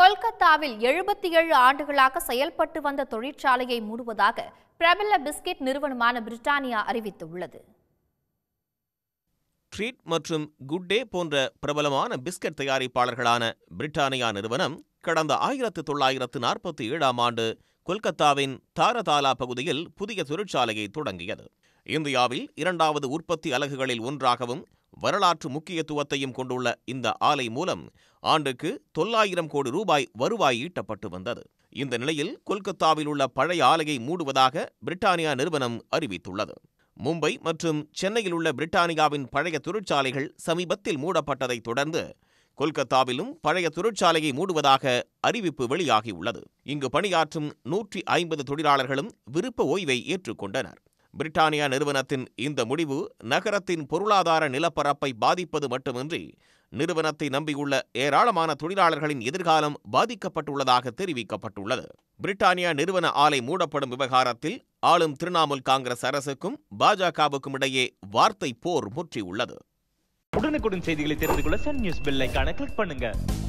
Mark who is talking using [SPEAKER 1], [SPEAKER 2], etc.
[SPEAKER 1] கொல்கத்தாவில் எழுபத்தி ஏழு ஆண்டுகளாக செயல்பட்டு வந்த தொழிற்சாலையை மூடுவதாக பிரபல பிஸ்கெட் நிறுவனமான பிரிட்டானியா அறிவித்துள்ளது
[SPEAKER 2] ட்ரீட் மற்றும் குட் டே போன்ற பிரபலமான பிஸ்கெட் தயாரிப்பாளர்களான பிரிட்டானியா நிறுவனம் கடந்த ஆயிரத்து தொள்ளாயிரத்து நாற்பத்தி ஏழாம் ஆண்டு கொல்கத்தாவின் தாரதாலா பகுதியில் புதிய தொழிற்சாலையை தொடங்கியது இந்தியாவில் இரண்டாவது உற்பத்தி அலகுகளில் ஒன்றாகவும் வரலாற்று முக்கியத்துவத்தையும் கொண்டுள்ள இந்த ஆலை மூலம் ஆண்டுக்கு தொள்ளாயிரம் கோடி ரூபாய் வருவாய் ஈட்டப்பட்டு வந்தது இந்த நிலையில் கொல்கத்தாவில் உள்ள பழைய ஆலையை மூடுவதாக பிரிட்டானியா நிறுவனம் அறிவித்துள்ளது மும்பை மற்றும் சென்னையில் உள்ள பிரிட்டானியாவின் பழைய தொழிற்சாலைகள் சமீபத்தில் மூடப்பட்டதைத் தொடர்ந்து கொல்கத்தாவிலும் பழைய தொழிற்சாலையை மூடுவதாக அறிவிப்பு வெளியாகியுள்ளது இங்கு பணியாற்றும் நூற்றி ஐம்பது தொழிலாளர்களும் விருப்ப ஓய்வை ஏற்றுக்கொண்டனர் பிரிட்டானியா நிறுவனத்தின் இந்த முடிவு நகரத்தின் பொருளாதார நிலப்பரப்பை பாதிப்பது மட்டுமின்றி நிறுவனத்தை நம்பியுள்ள ஏராளமான தொழிலாளர்களின் எதிர்காலம் பாதிக்கப்பட்டுள்ளதாக தெரிவிக்கப்பட்டுள்ளது பிரிட்டானியா நிறுவன ஆலை மூடப்படும் விவகாரத்தில் ஆளும் திரிணாமுல் காங்கிரஸ் அரசுக்கும் பாஜகவுக்கும் இடையே வார்த்தை போர் முற்றியுள்ளது உடனுக்குடன் செய்திகளை தெரிந்து கொள்ள சன் நியூஸ் பில்லைக்கான கிளிக் பண்ணுங்க